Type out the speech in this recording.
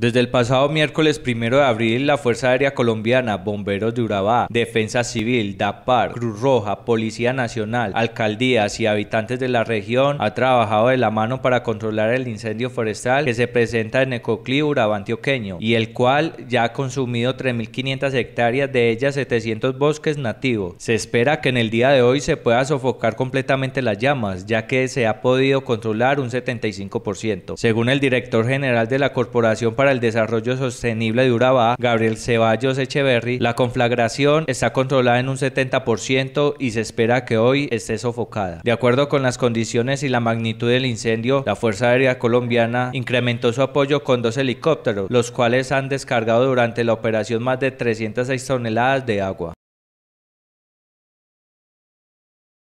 Desde el pasado miércoles 1 de abril, la Fuerza Aérea Colombiana, Bomberos de Urabá, Defensa Civil, DAPAR, Cruz Roja, Policía Nacional, alcaldías y habitantes de la región ha trabajado de la mano para controlar el incendio forestal que se presenta en Ecoclí, Urabá antioqueño, y el cual ya ha consumido 3.500 hectáreas, de ellas 700 bosques nativos. Se espera que en el día de hoy se pueda sofocar completamente las llamas, ya que se ha podido controlar un 75%. Según el director general de la Corporación para el Desarrollo Sostenible de Urabá, Gabriel Ceballos Echeverry, la conflagración está controlada en un 70% y se espera que hoy esté sofocada. De acuerdo con las condiciones y la magnitud del incendio, la Fuerza Aérea Colombiana incrementó su apoyo con dos helicópteros, los cuales han descargado durante la operación más de 306 toneladas de agua.